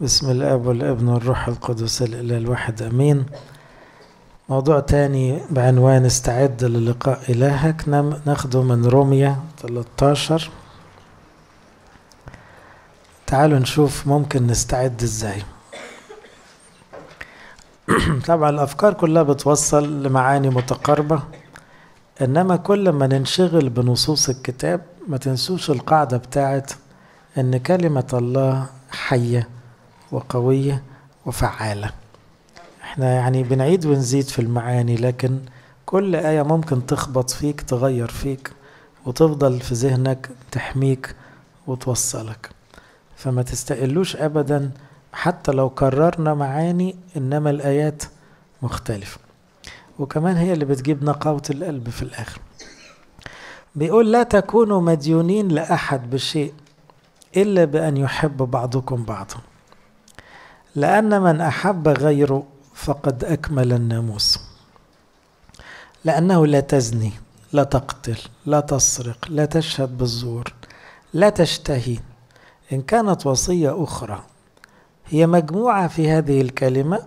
بسم الاب والابن والروح القدس الاله الواحد امين موضوع تاني بعنوان استعد للقاء الهك ناخده من روميا 13 تعالوا نشوف ممكن نستعد ازاي طبعا الافكار كلها بتوصل لمعاني متقاربه انما كل ما ننشغل بنصوص الكتاب ما تنسوش القاعده بتاعت ان كلمه الله حيه وقوية وفعالة احنا يعني بنعيد ونزيد في المعاني لكن كل آية ممكن تخبط فيك تغير فيك وتفضل في ذهنك تحميك وتوصلك فما تستقلوش أبدا حتى لو كررنا معاني إنما الآيات مختلفة وكمان هي اللي بتجيب نقاوة القلب في الآخر بيقول لا تكونوا مديونين لأحد بشيء إلا بأن يحب بعضكم بعضا لأن من أحب غيره فقد أكمل الناموس لأنه لا تزني لا تقتل لا تسرق لا تشهد بالزور لا تشتهي إن كانت وصية أخرى هي مجموعة في هذه الكلمة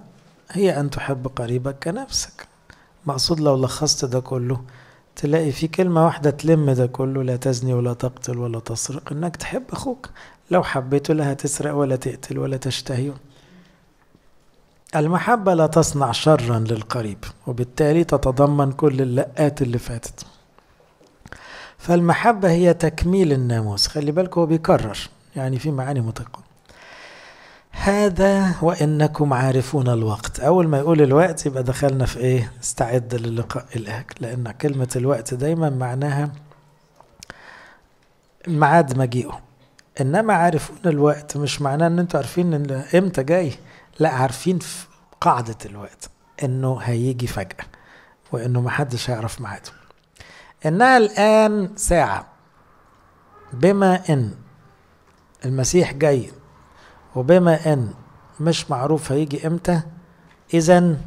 هي أن تحب قريبك كنفسك مقصود لو لخصت ده كله تلاقي في كلمة واحدة تلم ده كله لا تزني ولا تقتل ولا تسرق إنك تحب أخوك لو حبيته لا هتسرق ولا تقتل ولا تشتهي المحبة لا تصنع شرا للقريب وبالتالي تتضمن كل اللقات اللي فاتت فالمحبة هي تكميل الناموس خلي بالك هو بيكرر يعني في معاني متقابلة هذا وإنكم عارفون الوقت أول ما يقول الوقت يبقى دخلنا في إيه استعد للقاء إلهك لأن كلمة الوقت دايما معناها ميعاد مجيئه إنما عارفون الوقت مش معناه إن أنتوا عارفين إن إمتى جاي لا عارفين في قاعدة الوقت انه هيجي فجأة وانه محدش هيعرف ميعاده انها الان ساعة بما ان المسيح جاي وبما ان مش معروف هيجي امتى اذا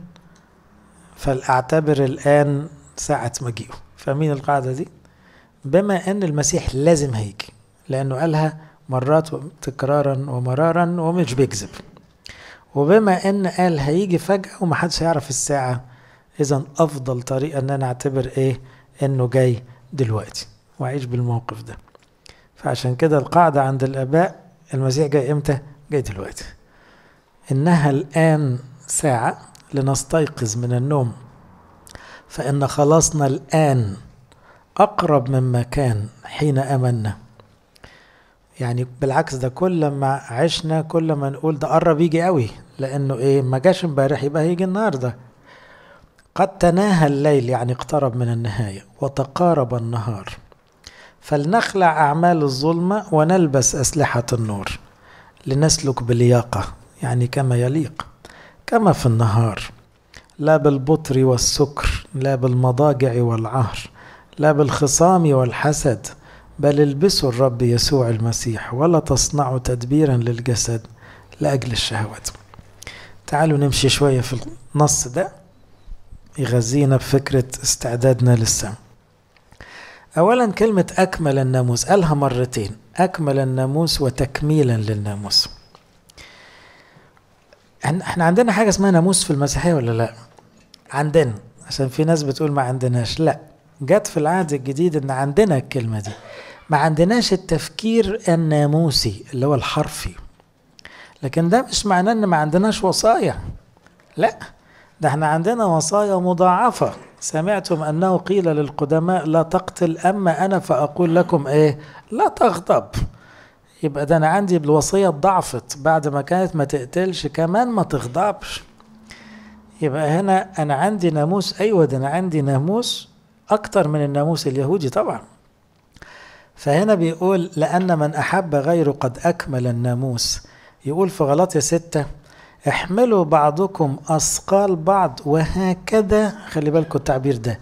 فلاعتبر الان ساعة مجيئه فاهمين القاعدة دي بما ان المسيح لازم هيجي لانه قالها مرات تكرارا ومرارا ومش بيكذب وبما ان قال هيجي فجأة ومحدش هيعرف الساعة اذا افضل طريقة ان انا اعتبر ايه انه جاي دلوقتي واعيش بالموقف ده فعشان كده القاعدة عند الاباء المسيح جاي امتى جاي دلوقتي انها الان ساعة لنستيقظ من النوم فان خلاصنا الان اقرب مما كان حين امنا يعني بالعكس ده كل ما عشنا كل ما نقول ده قرب يجي قوي لانه ايه ما جاش امبارح يبقى هيجي النهارده قد تناهى الليل يعني اقترب من النهايه وتقارب النهار فلنخلع اعمال الظلمه ونلبس اسلحه النور لنسلك بلياقه يعني كما يليق كما في النهار لا بالبطر والسكر لا بالمضاجع والعهر لا بالخصام والحسد بل البسوا الرب يسوع المسيح ولا تصنعوا تدبيرا للجسد لأجل الشهوات تعالوا نمشي شوية في النص ده يغذينا بفكرة استعدادنا للسماء أولا كلمة أكمل الناموس قالها مرتين أكمل الناموس وتكميلا للناموس احنا عندنا حاجة اسمها ناموس في المسيحية ولا لا عندنا عشان في ناس بتقول ما عندناش لا جت في العهد الجديد ان عندنا الكلمه دي ما عندناش التفكير الناموسي اللي هو الحرفي لكن ده مش معناه ان ما عندناش وصايا لا ده احنا عندنا وصايا مضاعفه سمعتم انه قيل للقدماء لا تقتل اما انا فاقول لكم ايه لا تغضب يبقى ده انا عندي الوصيه ضعفت بعد ما كانت ما تقتلش كمان ما تغضبش يبقى هنا انا عندي ناموس ايوه ده انا عندي ناموس أكتر من الناموس اليهودي طبعا فهنا بيقول لأن من أحب غيره قد أكمل الناموس يقول في غلط يا ستة احملوا بعضكم أثقال بعض وهكذا خلي بالكم التعبير ده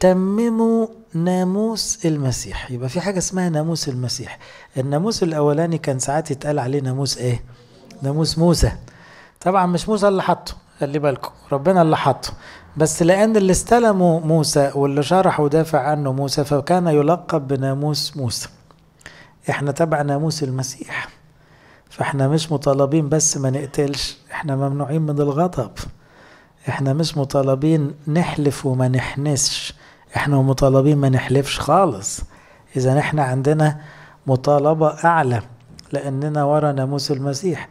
تمموا ناموس المسيح يبقى في حاجة اسمها ناموس المسيح الناموس الأولاني كان ساعات يتقال عليه ناموس ايه ناموس موسى طبعا مش موسى اللي حطه خلي بالكم ربنا اللي حطه بس لأن اللي استلمه موسى واللي شرح ودافع عنه موسى فكان يلقب بناموس موسى احنا تبع ناموس المسيح فاحنا مش مطالبين بس ما نقتلش احنا ممنوعين من الغضب احنا مش مطالبين نحلف وما نحنسش احنا مطالبين ما نحلفش خالص اذا احنا عندنا مطالبة اعلى لاننا ورا ناموس المسيح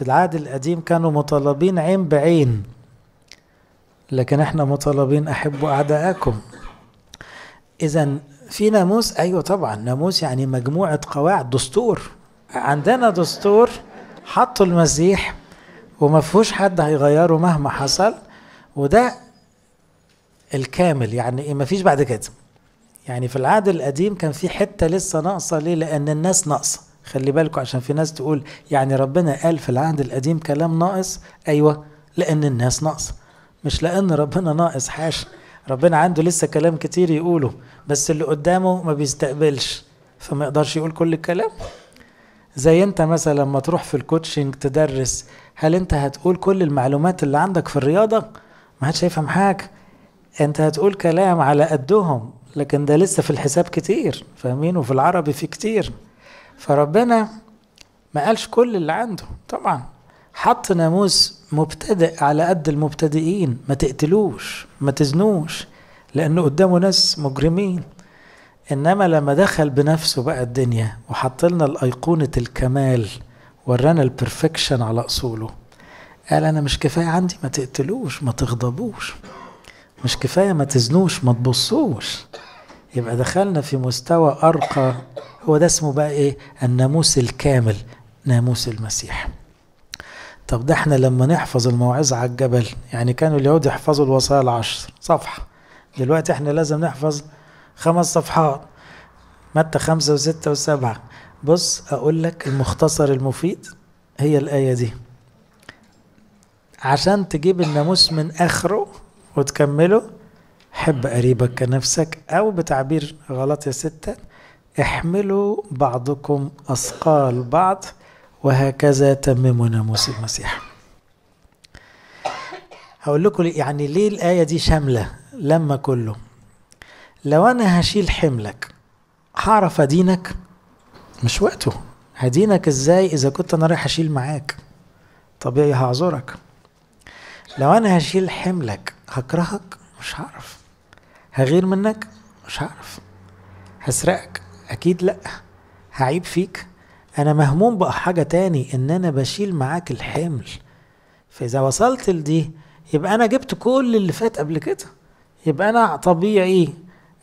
في العهد القديم كانوا مطالبين عين بعين لكن احنا مطالبين احبوا اعداءكم اذا في ناموس ايوه طبعا ناموس يعني مجموعه قواعد دستور عندنا دستور حطوا المسيح وما فيهوش حد هيغيره مهما حصل وده الكامل يعني إيه، ما فيش بعد كده يعني في العهد القديم كان في حته لسه ناقصه ليه لان الناس ناقصه خلي بالكم عشان في ناس تقول يعني ربنا قال في العهد القديم كلام ناقص ايوه لان الناس ناقصه مش لان ربنا ناقص حاشا ربنا عنده لسه كلام كتير يقوله بس اللي قدامه ما بيستقبلش فما يقدرش يقول كل الكلام زي انت مثلا لما تروح في الكوتشنج تدرس هل انت هتقول كل المعلومات اللي عندك في الرياضه ما حدش هيفهم حاجه انت هتقول كلام على قدهم لكن ده لسه في الحساب كتير فاهمين وفي العربي في كتير فربنا ما قالش كل اللي عنده طبعا حط ناموس مبتدئ على قد المبتدئين ما تقتلوش ما تزنوش لأنه قدامه ناس مجرمين إنما لما دخل بنفسه بقى الدنيا وحط لنا الأيقونة الكمال ورانا البرفكشن على أصوله قال أنا مش كفاية عندي ما تقتلوش ما تغضبوش مش كفاية ما تزنوش ما تبصوش يبقى دخلنا في مستوى أرقى هو ده اسمه بقى إيه الناموس الكامل ناموس المسيح طب ده احنا لما نحفظ المواعظ على الجبل يعني كانوا اليهود يحفظوا الوصايا العشر صفحة دلوقتي احنا لازم نحفظ خمس صفحات متى خمسة وستة وسبعة بص أقول لك المختصر المفيد هي الآية دي عشان تجيب الناموس من آخره وتكمله حب قريبك كنفسك أو بتعبير غلط يا ستة احملوا بعضكم أثقال بعض وهكذا تمموا ناموس المسيح هقول لكم يعني ليه الآية دي شاملة لما كله لو أنا هشيل حملك هعرف أدينك مش وقته هدينك إزاي إذا كنت أنا رايح أشيل معاك طبيعي هعذرك لو أنا هشيل حملك هكرهك مش هعرف هغير منك مش هعرف هسرقك اكيد لا هعيب فيك انا مهموم بقى حاجة تاني ان انا بشيل معاك الحمل فاذا وصلت لدي يبقى انا جبت كل اللي فات قبل كده يبقى انا طبيعي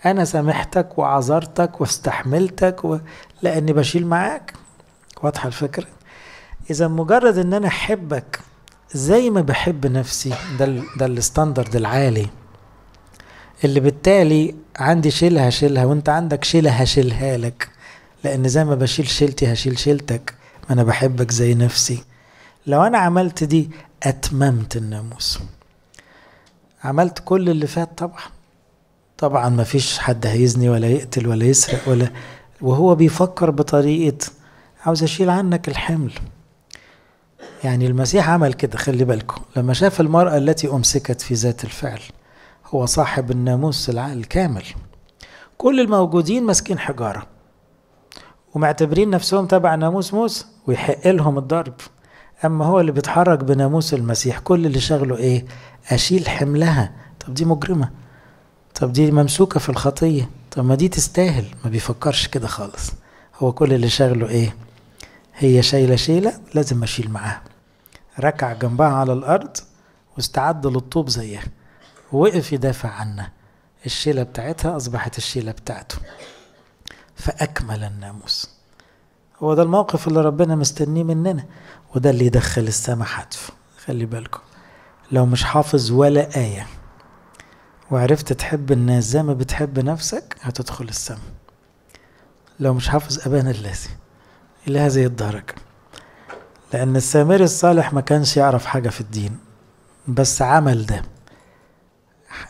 انا سامحتك وعذرتك واستحملتك و... لاني بشيل معاك واضحة الفكرة اذا مجرد ان انا احبك زي ما بحب نفسي ده ال... ده الستاندرد العالي اللي بالتالي عندي شيلة هشيلها وانت عندك شيلة هشيلها لك لان زي ما بشيل شيلتي هشيل شيلتك ما انا بحبك زي نفسي لو انا عملت دي اتممت الناموس عملت كل اللي فات طبعا طبعا ما فيش حد هيزني ولا يقتل ولا يسرق ولا وهو بيفكر بطريقة عاوز أشيل عنك الحمل يعني المسيح عمل كده خلي بالكم لما شاف المرأة التي أمسكت في ذات الفعل هو صاحب الناموس الكامل كل الموجودين ماسكين حجارة ومعتبرين نفسهم تبع ناموس موسى ويحق لهم الضرب أما هو اللي بيتحرك بناموس المسيح كل اللي شغله إيه أشيل حملها طب دي مجرمة طب دي ممسوكة في الخطية طب ما دي تستاهل ما بيفكرش كده خالص هو كل اللي شغله إيه هي شايلة شيلة لازم أشيل معاها ركع جنبها على الأرض واستعد للطوب زيها وقف يدافع عنها الشيلة بتاعتها أصبحت الشيلة بتاعته فأكمل الناموس هو ده الموقف اللي ربنا مستنيه مننا وده اللي يدخل السماء حتف خلي بالكم لو مش حافظ ولا آية وعرفت تحب الناس زي ما بتحب نفسك هتدخل السماء لو مش حافظ أبانا الذي إلى هذه الدرجة لأن السامري الصالح ما كانش يعرف حاجة في الدين بس عمل ده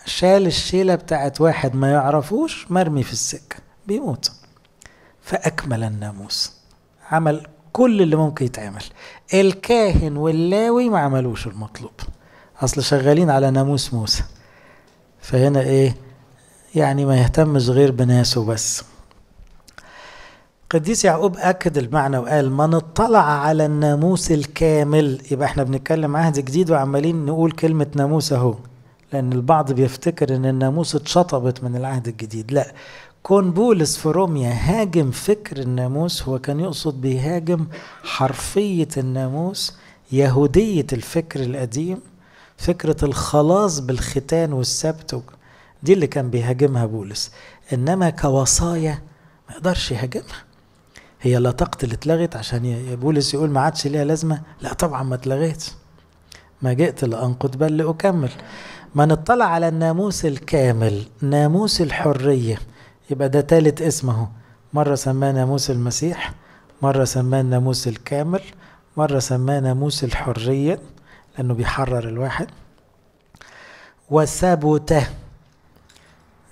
شال الشيلة بتاعت واحد ما يعرفوش مرمي في السكة بيموت فأكمل الناموس عمل كل اللي ممكن يتعمل الكاهن واللاوي ما عملوش المطلوب أصل شغالين على ناموس موسى فهنا إيه يعني ما يهتمش غير بناسه بس قديس يعقوب أكد المعنى وقال من اطلع على الناموس الكامل يبقى احنا بنتكلم عهد جديد وعمالين نقول كلمة ناموس اهو لأن البعض بيفتكر إن الناموس اتشطبت من العهد الجديد لا كون بولس في روميا هاجم فكر الناموس هو كان يقصد بيهاجم حرفية الناموس يهودية الفكر القديم فكرة الخلاص بالختان والسبت دي اللي كان بيهاجمها بولس إنما كوصايا ما يقدرش يهاجمها هي لا تقتل اتلغت عشان بولس يقول ما عادش ليها لازمة لا طبعا ما اتلغيت ما جئت لأنقد بل لأكمل من اطلع على الناموس الكامل ناموس الحرية يبقى ده تالت اسم اهو مرة سماه ناموس المسيح مرة سماه الناموس الكامل مرة سماه ناموس الحرية لأنه بيحرر الواحد وثبت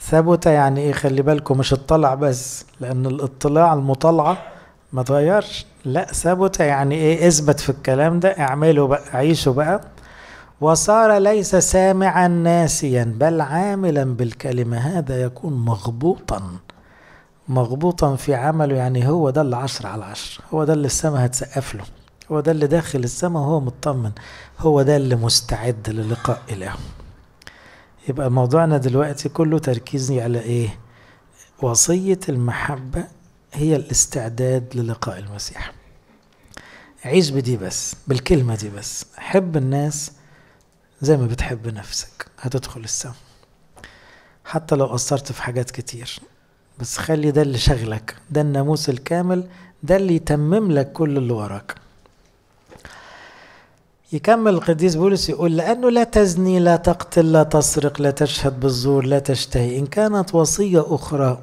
ثبت يعني ايه خلي بالكم مش اطلع بس لأن الاطلاع المطالعة ما تغيرش لا ثبت يعني ايه اثبت في الكلام ده اعمله بقى عيشه بقى وصار ليس سامعا ناسيا بل عاملا بالكلمة هذا يكون مغبوطا مغبوطا في عمله يعني هو ده اللي عشر على عشر هو ده اللي السماء هتسقف له هو ده اللي داخل السماء وهو مطمن هو ده اللي مستعد للقاء إله يبقى موضوعنا دلوقتي كله تركيزي على إيه وصية المحبة هي الاستعداد للقاء المسيح عيش بدي بس بالكلمة دي بس حب الناس زي ما بتحب نفسك هتدخل السما حتى لو قصرت في حاجات كتير بس خلي ده اللي شغلك ده الناموس الكامل ده اللي يتمم لك كل اللي وراك يكمل القديس بولس يقول لأنه لا تزني لا تقتل لا تسرق لا تشهد بالزور لا تشتهي إن كانت وصية أخرى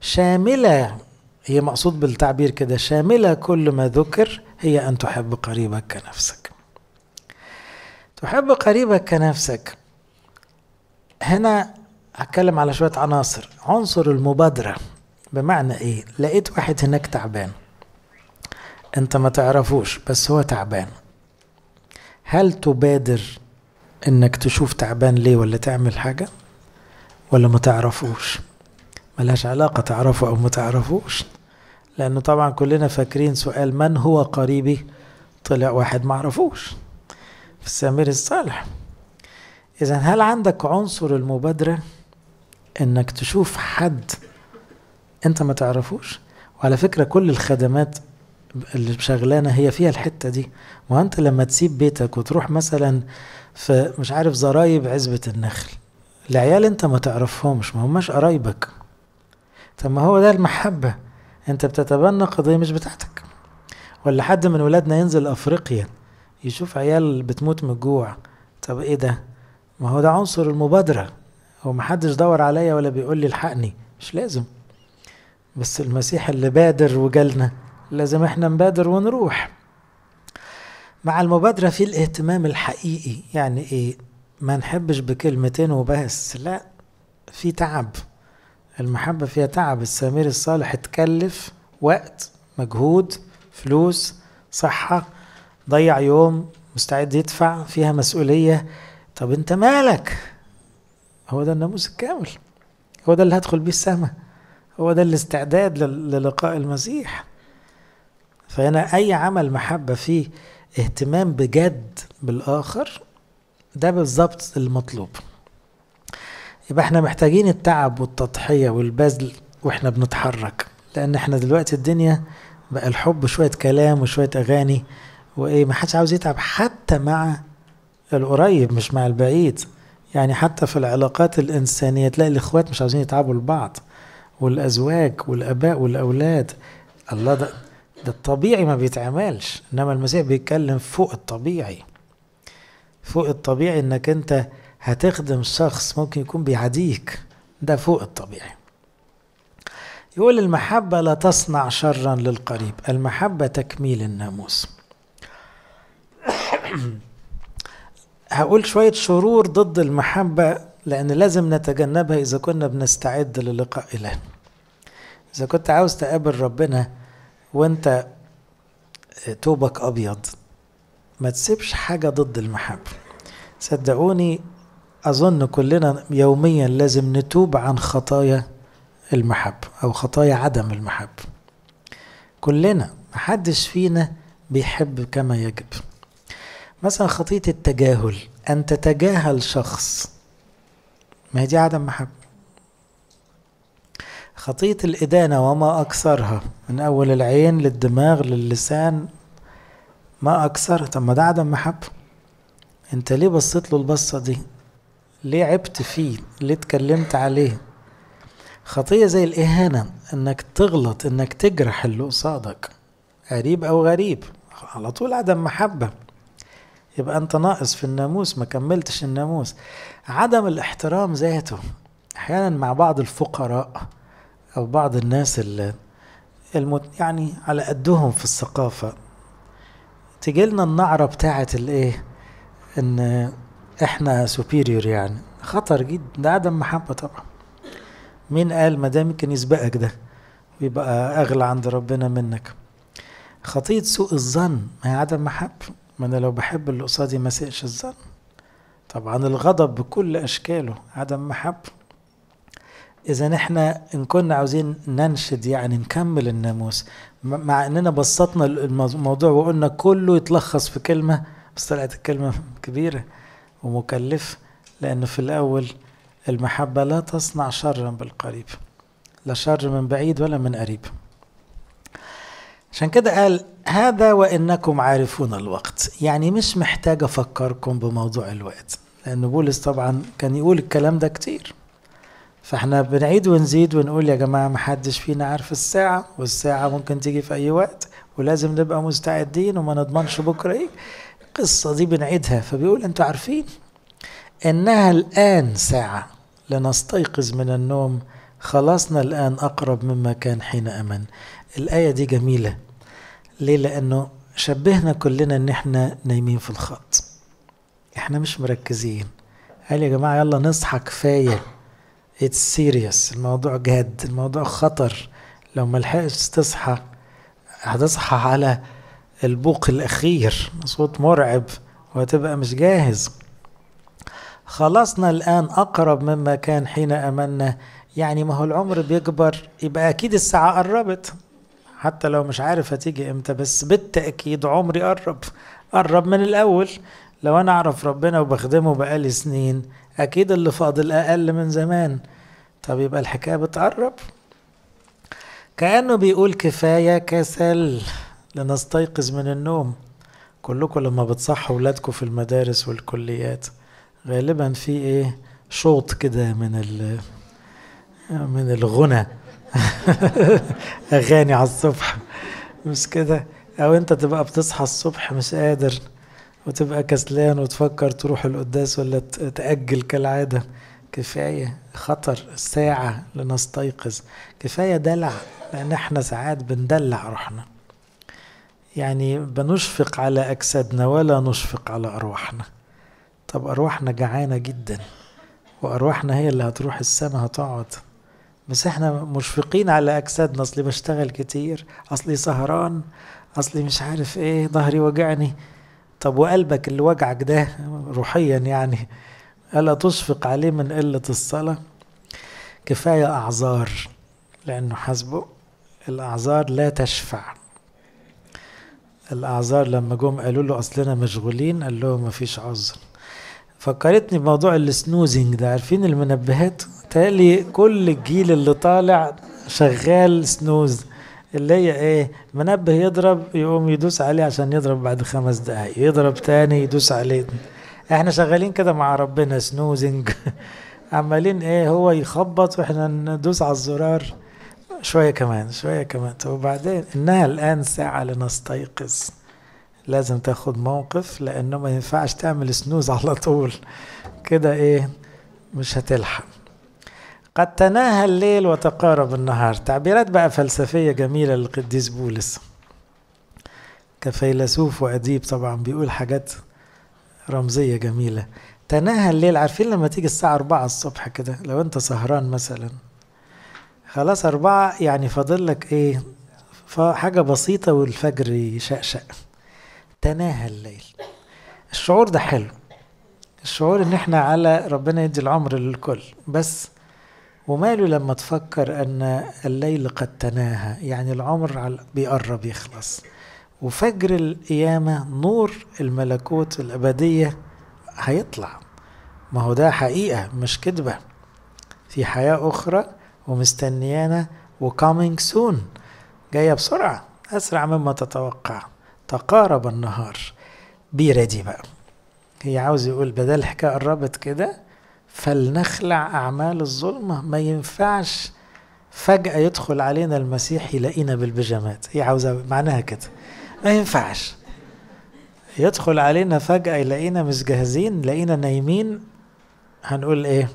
شاملة هي مقصود بالتعبير كده شاملة كل ما ذكر هي أن تحب قريبك كنفسك تحب قريبك كنفسك هنا هتكلم على شوية عناصر عنصر المبادرة بمعنى ايه لقيت واحد هناك تعبان انت ما تعرفوش بس هو تعبان هل تبادر انك تشوف تعبان ليه ولا تعمل حاجة ولا ما تعرفوش ملهاش علاقة تعرفه او ما تعرفوش لانه طبعا كلنا فاكرين سؤال من هو قريبي طلع واحد معرفوش في السمير الصالح إذا هل عندك عنصر المبادرة إنك تشوف حد أنت ما تعرفوش وعلى فكرة كل الخدمات اللي شغلانة هي فيها الحتة دي ما أنت لما تسيب بيتك وتروح مثلا في مش عارف زرايب عزبة النخل العيال أنت ما تعرفهمش ما هماش قرايبك طب ما هو ده المحبة أنت بتتبنى قضية مش بتاعتك ولا حد من ولادنا ينزل أفريقيا يشوف عيال بتموت من الجوع طب ايه ده ما هو ده عنصر المبادرة هو ما حدش دور عليا ولا بيقول لي الحقني مش لازم بس المسيح اللي بادر وجالنا لازم احنا نبادر ونروح مع المبادرة في الاهتمام الحقيقي يعني ايه ما نحبش بكلمتين وبس لا في تعب المحبة فيها تعب السمير الصالح اتكلف وقت مجهود فلوس صحة ضيع يوم مستعد يدفع فيها مسؤولية طب انت مالك هو ده الناموس الكامل هو ده اللي هدخل بيه السماء هو ده الاستعداد للقاء المسيح فهنا أي عمل محبة فيه اهتمام بجد بالآخر ده بالظبط المطلوب يبقى احنا محتاجين التعب والتضحية والبذل واحنا بنتحرك لأن احنا دلوقتي الدنيا بقى الحب شوية كلام وشوية أغاني وايه ما حدش عاوز يتعب حتى مع القريب مش مع البعيد يعني حتى في العلاقات الانسانيه تلاقي الاخوات مش عاوزين يتعبوا لبعض والازواج والاباء والاولاد الله ده ده الطبيعي ما بيتعملش انما المسيح بيتكلم فوق الطبيعي فوق الطبيعي انك انت هتخدم شخص ممكن يكون بيعاديك ده فوق الطبيعي يقول المحبة لا تصنع شرا للقريب المحبة تكميل الناموس هقول شوية شرور ضد المحبة لأن لازم نتجنبها إذا كنا بنستعد للقاء إله إذا كنت عاوز تقابل ربنا وأنت آه، توبك أبيض ما تسيبش حاجة ضد المحبة صدقوني أظن كلنا يوميا لازم نتوب عن خطايا المحبة أو خطايا عدم المحبة كلنا محدش فينا بيحب كما يجب مثلا خطية التجاهل أن تتجاهل شخص ما هي دي عدم محبة خطية الإدانة وما أكثرها من أول العين للدماغ للسان ما أكثرها طب ما ده عدم محبة أنت ليه بصيت له البصة دي ليه عبت فيه ليه اتكلمت عليه خطية زي الإهانة إنك تغلط إنك تجرح اللي قصادك قريب أو غريب على طول عدم محبة يبقى انت ناقص في الناموس ما كملتش الناموس عدم الاحترام ذاته احيانا مع بعض الفقراء او بعض الناس اللي المت... يعني على قدهم في الثقافة تجيلنا لنا النعرة بتاعة الايه ان احنا سوبيريور يعني خطر جدا ده عدم محبة طبعا مين قال ما دام يمكن يسبقك ده ويبقى اغلى عند ربنا منك خطية سوء الظن هي عدم محبة ما أنا لو بحب اللي قصادي ما سيقش الظن طبعا الغضب بكل أشكاله عدم محبة إذا نحن إن كنا عاوزين ننشد يعني نكمل الناموس مع إننا بسطنا الموضوع وقلنا كله يتلخص في كلمة بس طلعت الكلمة كبيرة ومكلفة لأن في الأول المحبة لا تصنع شرا بالقريب لا شر من بعيد ولا من قريب عشان كده قال هذا وإنكم عارفون الوقت يعني مش محتاج أفكركم بموضوع الوقت لأن بولس طبعا كان يقول الكلام ده كتير فاحنا بنعيد ونزيد ونقول يا جماعة ما حدش فينا عارف الساعة والساعة ممكن تيجي في أي وقت ولازم نبقى مستعدين وما نضمنش بكرة إيه القصة دي بنعيدها فبيقول أنتوا عارفين إنها الآن ساعة لنستيقظ من النوم خلاصنا الآن أقرب مما كان حين أمن الآية دي جميلة ليه لأنه شبهنا كلنا إن إحنا نايمين في الخط إحنا مش مركزين قال يا جماعة يلا نصحى كفاية اتس سيريس الموضوع جاد الموضوع خطر لو ملحقتش تصحى هتصحى على البوق الأخير صوت مرعب وهتبقى مش جاهز خلصنا الآن أقرب مما كان حين أمنا يعني ما هو العمر بيكبر يبقى أكيد الساعة قربت حتى لو مش عارف هتيجي امتى بس بالتاكيد عمري قرب قرب من الاول لو انا اعرف ربنا وبخدمه بقالي سنين اكيد اللي فاضل اقل من زمان طب يبقى الحكايه بتقرب كانه بيقول كفايه كسل لنستيقظ من النوم كلكم لما بتصحوا ولادكم في المدارس والكليات غالبا في ايه شوط كده من من الغنى اغاني على الصبح مش كده او انت تبقى بتصحى الصبح مش قادر وتبقى كسلان وتفكر تروح القداس ولا تأجل كالعادة كفاية خطر ساعة لنستيقظ كفاية دلع لأن احنا ساعات بندلع روحنا يعني بنشفق على أجسادنا ولا نشفق على أرواحنا طب أرواحنا جعانة جدا وأرواحنا هي اللي هتروح السماء هتقعد بس احنا مشفقين على اجسادنا اصلي بشتغل كتير اصلي سهران اصلي مش عارف ايه ظهري وجعني طب وقلبك اللي وجعك ده روحيا يعني الا تشفق عليه من قله الصلاه كفايه اعذار لانه حسبه الاعذار لا تشفع الاعذار لما جم قالوا له اصلنا مشغولين قال لهم مفيش عذر فكرتني بموضوع السنوزنج ده عارفين المنبهات تالي كل الجيل اللي طالع شغال سنوز اللي هي ايه منبه يضرب يقوم يدوس عليه عشان يضرب بعد خمس دقايق يضرب تاني يدوس عليه احنا شغالين كده مع ربنا سنوزنج عمالين ايه هو يخبط واحنا ندوس على الزرار شوية كمان شوية كمان وبعدين انها الان ساعة لنستيقظ لازم تاخد موقف لانه ما ينفعش تعمل سنوز على طول كده ايه مش هتلحق قد تناهى الليل وتقارب النهار تعبيرات بقى فلسفية جميلة للقديس بولس كفيلسوف وأديب طبعا بيقول حاجات رمزية جميلة تناهى الليل عارفين لما تيجي الساعة أربعة الصبح كده لو أنت سهران مثلا خلاص أربعة يعني فاضل لك إيه حاجة بسيطة والفجر يشقشق تناهى الليل الشعور ده حلو الشعور ان احنا على ربنا يدي العمر للكل بس وماله لما تفكر أن الليل قد تناهى يعني العمر بيقرب يخلص وفجر القيامة نور الملكوت الأبدية هيطلع ما هو ده حقيقة مش كدبة في حياة أخرى ومستنيانا وكامينج سون جاية بسرعة أسرع مما تتوقع تقارب النهار بيردي بقى هي عاوز يقول بدل الحكاية قربت كده فلنخلع أعمال الظلمة ما ينفعش فجأة يدخل علينا المسيح يلاقينا بالبيجامات هي عاوزة معناها كده ما ينفعش يدخل علينا فجأة يلاقينا مش جاهزين لقينا نايمين هنقول ايه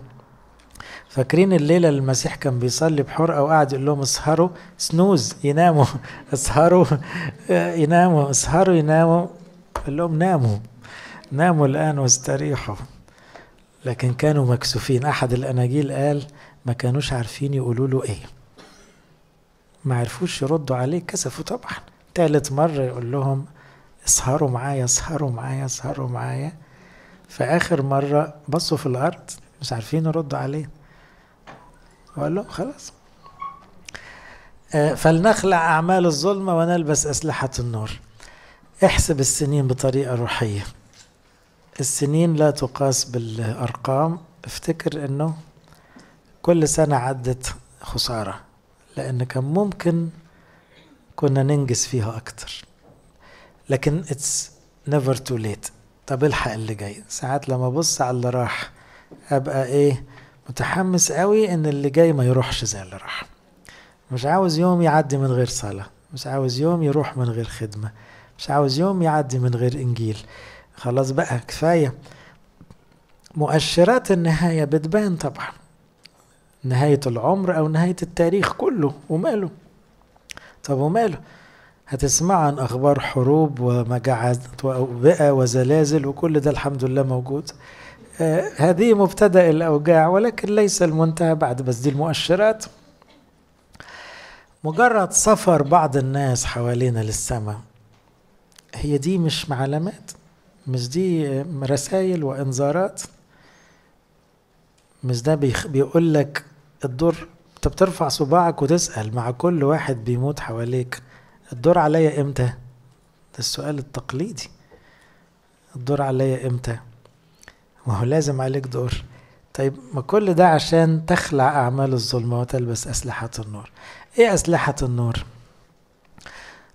فاكرين الليلة اللي المسيح كان بيصلي بحرقة وقعد يقول لهم اسهروا سنوز يناموا اسهروا يناموا اسهروا يناموا قال لهم ناموا ناموا الآن واستريحوا لكن كانوا مكسوفين أحد الأناجيل قال ما كانوش عارفين يقولوا له إيه ما عرفوش يردوا عليه كسفوا طبعا تالت مرة يقول لهم اسهروا معايا اسهروا معايا اسهروا معايا في اخر مرة بصوا في الأرض مش عارفين يردوا عليه وقال لهم خلاص آه، فلنخلع أعمال الظلمة ونلبس أسلحة النور احسب السنين بطريقة روحية السنين لا تقاس بالأرقام افتكر أنه كل سنة عدت خسارة لأن كان ممكن كنا ننجز فيها أكتر لكن it's never too late طب الحق اللي جاي ساعات لما أبص على اللي راح أبقى إيه متحمس قوي إن اللي جاي ما يروحش زي اللي راح مش عاوز يوم يعدي من غير صلاة مش عاوز يوم يروح من غير خدمة مش عاوز يوم يعدي من غير إنجيل خلاص بقى كفايه مؤشرات النهايه بتبان طبعا نهايه العمر او نهايه التاريخ كله وماله طب وماله هتسمع عن اخبار حروب ومجاعات واوبئه وزلازل وكل ده الحمد لله موجود آه هذه مبتدا الاوجاع ولكن ليس المنتهى بعد بس دي المؤشرات مجرد سفر بعض الناس حوالينا للسماء هي دي مش علامات مش دي آه، رسائل وانذارات مش ده بيقول لك الدور انت بترفع صباعك وتسأل مع كل واحد بيموت حواليك الدور عليا امتى ده السؤال التقليدي الدور عليا امتى ما هو لازم عليك دور طيب ما كل ده عشان تخلع أعمال الظلمة وتلبس أسلحة النور إيه أسلحة النور؟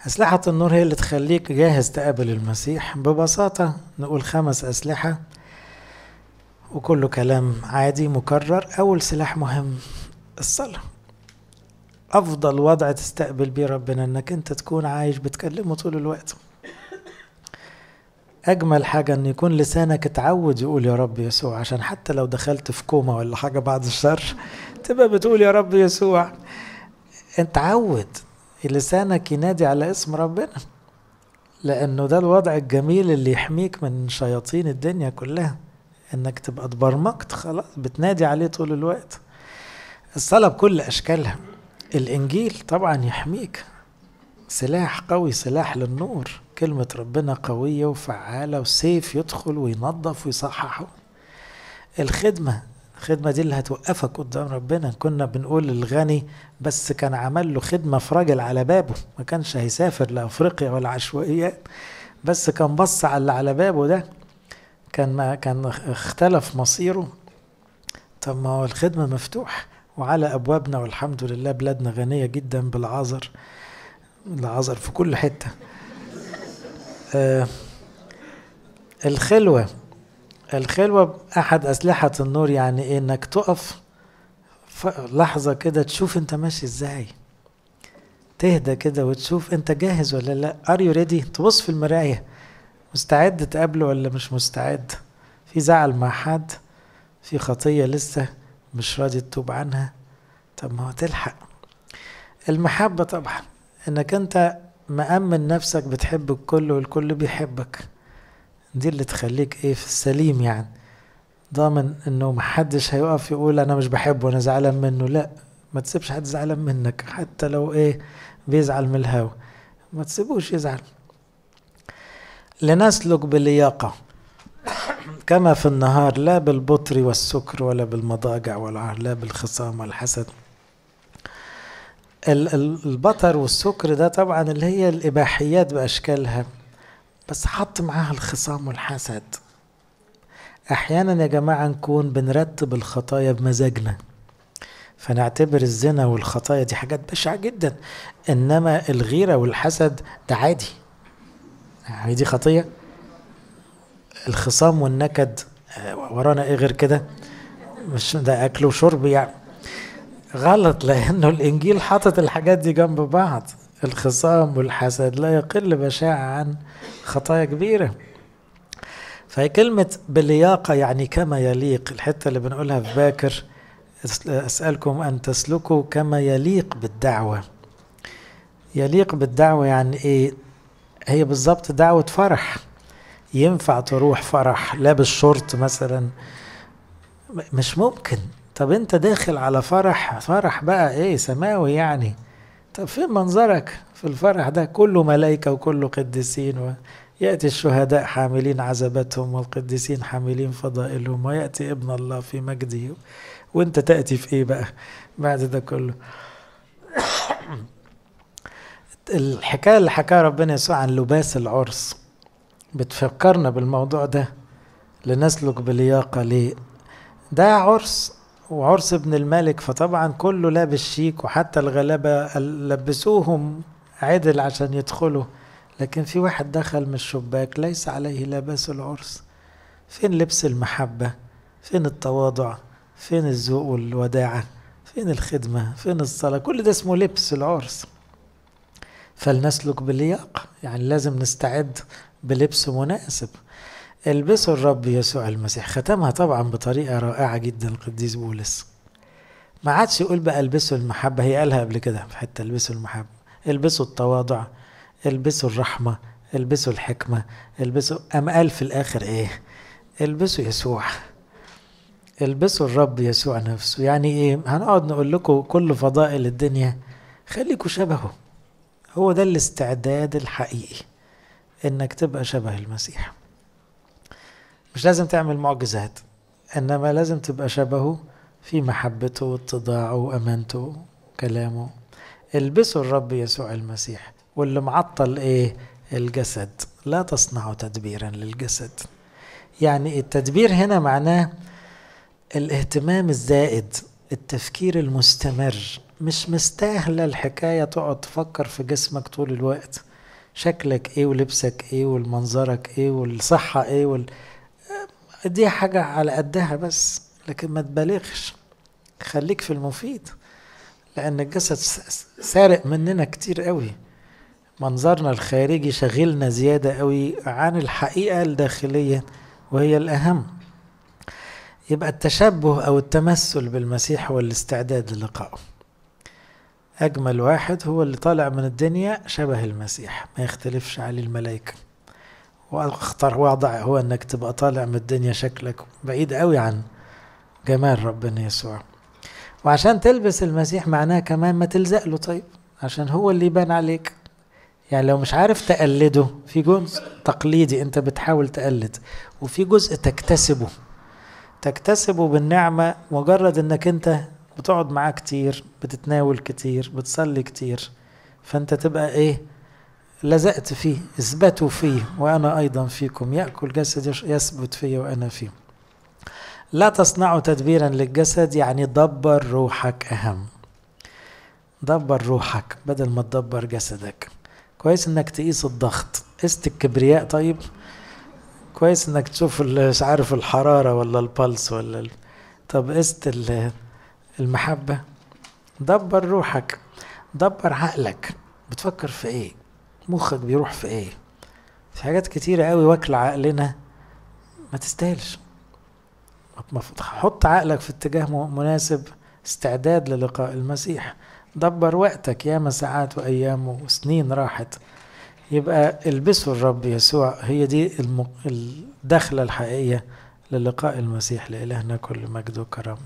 أسلحة النور هي اللي تخليك جاهز تقابل المسيح ببساطة نقول خمس أسلحة وكله كلام عادي مكرر أول سلاح مهم الصلاة أفضل وضع تستقبل بيه ربنا إنك أنت تكون عايش بتكلمه طول الوقت أجمل حاجة إن يكون لسانك اتعود يقول يا رب يسوع عشان حتى لو دخلت في كومة ولا حاجة بعد الشر تبقى بتقول يا رب يسوع اتعود لسانك ينادي على اسم ربنا لأنه ده الوضع الجميل اللي يحميك من شياطين الدنيا كلها إنك تبقى اتبرمجت خلاص بتنادي عليه طول الوقت الصلاة بكل أشكالها الإنجيل طبعا يحميك سلاح قوي سلاح للنور كلمة ربنا قوية وفعالة وسيف يدخل وينظف ويصححه الخدمة الخدمة دي اللي هتوقفك قدام ربنا كنا بنقول للغني بس كان عمل له خدمة في راجل على بابه ما كانش هيسافر لأفريقيا ولا عشوائيات بس كان بص على اللي على بابه ده كان ما كان اختلف مصيره طب ما هو الخدمة مفتوح وعلى أبوابنا والحمد لله بلادنا غنية جدا بالعذر العذر في كل حتة آه الخلوة الخلوة أحد أسلحة النور يعني إيه إنك تقف لحظة كده تشوف انت ماشي ازاي تهدى كده وتشوف انت جاهز ولا لا ار يو ريدي تبص في المراية مستعد تقابله ولا مش مستعد في زعل مع حد في خطية لسه مش راضي تتوب عنها طب ما هو تلحق المحبة طبعا انك انت مأمن نفسك بتحب الكل والكل بيحبك دي اللي تخليك ايه في السليم يعني ضامن انه ما حدش هيقف يقول انا مش بحبه انا زعلان منه لا ما تسيبش حد زعلان منك حتى لو ايه بيزعل من الهوا ما تسيبوش يزعل لنسلك بلياقة كما في النهار لا بالبطر والسكر ولا بالمضاجع والعار لا بالخصام والحسد البطر والسكر ده طبعا اللي هي الإباحيات بأشكالها بس حط معاها الخصام والحسد احيانا يا جماعه نكون بنرتب الخطايا بمزاجنا فنعتبر الزنا والخطايا دي حاجات بشعه جدا انما الغيره والحسد ده عادي يعني دي خطيه الخصام والنكد آه، ورانا ايه غير كده مش ده اكل وشرب يعني غلط لانه الانجيل حاطط الحاجات دي جنب بعض الخصام والحسد لا يقل بشاعه عن خطايا كبيره فهي كلمة باللياقة يعني كما يليق الحتة اللي بنقولها في باكر أسألكم أن تسلكوا كما يليق بالدعوة يليق بالدعوة يعني إيه هي بالظبط دعوة فرح ينفع تروح فرح لابس شورت مثلا مش ممكن طب انت داخل على فرح فرح بقى ايه سماوي يعني طب فين منظرك في الفرح ده كله ملائكة وكله قديسين و... يأتي الشهداء حاملين عزبتهم والقديسين حاملين فضائلهم ويأتي ابن الله في مجده وانت تأتي في ايه بقى بعد ده كله الحكاية اللي حكاها ربنا يسوع عن لباس العرس بتفكرنا بالموضوع ده لنسلك بلياقة ليه ده عرس وعرس ابن الملك فطبعا كله لابس شيك وحتى الغلابة لبسوهم عدل عشان يدخلوا لكن في واحد دخل من الشباك ليس عليه لباس العرس فين لبس المحبة فين التواضع فين الذوق والوداعة فين الخدمة فين الصلاة كل ده اسمه لبس العرس فلنسلك باللياقة يعني لازم نستعد بلبس مناسب البسوا الرب يسوع المسيح ختمها طبعا بطريقة رائعة جدا القديس بولس ما عادش يقول بقى البسوا المحبة هي قالها قبل كده في حتة البسوا المحبة البسوا التواضع البسوا الرحمة البسوا الحكمة البسوا أم قال في الآخر إيه البسوا يسوع البسوا الرب يسوع نفسه يعني إيه هنقعد نقول لكم كل فضائل الدنيا خليكوا شبهه هو ده الاستعداد الحقيقي انك تبقى شبه المسيح مش لازم تعمل معجزات انما لازم تبقى شبهه في محبته واتضاعه وامانته وكلامه البسوا الرب يسوع المسيح واللي معطل ايه الجسد لا تصنع تدبيرا للجسد يعني التدبير هنا معناه الاهتمام الزائد التفكير المستمر مش مستاهلة الحكاية تقعد تفكر في جسمك طول الوقت شكلك ايه ولبسك ايه والمنظرك ايه والصحة ايه وال... دي حاجة على قدها بس لكن ما تبالغش خليك في المفيد لأن الجسد سارق مننا كتير قوي منظرنا الخارجي شغلنا زيادة قوي عن الحقيقة الداخلية وهي الأهم يبقى التشبه أو التمثل بالمسيح هو الاستعداد للقائه أجمل واحد هو اللي طالع من الدنيا شبه المسيح ما يختلفش عليه الملائكة وأخطر وضع هو أنك تبقى طالع من الدنيا شكلك بعيد قوي عن جمال ربنا يسوع وعشان تلبس المسيح معناه كمان ما تلزق له طيب عشان هو اللي يبان عليك يعني لو مش عارف تقلده في جزء تقليدي انت بتحاول تقلد وفي جزء تكتسبه تكتسبه بالنعمة مجرد انك انت بتقعد معاه كتير بتتناول كتير بتصلي كتير فانت تبقى ايه لزقت فيه اثبتوا فيه وانا ايضا فيكم ياكل جسد يثبت فيه وانا فيه لا تصنعوا تدبيرا للجسد يعني دبر روحك اهم دبر روحك بدل ما تدبر جسدك كويس انك تقيس الضغط قست الكبرياء طيب كويس انك تشوف مش عارف الحراره ولا البلس ولا ال... طب قست المحبه دبر روحك دبر عقلك بتفكر في ايه مخك بيروح في ايه في حاجات كتيرة قوي واكلة عقلنا ما تستاهلش حط عقلك في اتجاه مناسب استعداد للقاء المسيح دبر وقتك ياما ساعات وأيام وسنين راحت يبقى البسه الرب يسوع هي دي الدخلة الحقيقية للقاء المسيح لإلهنا كل مجد وكرم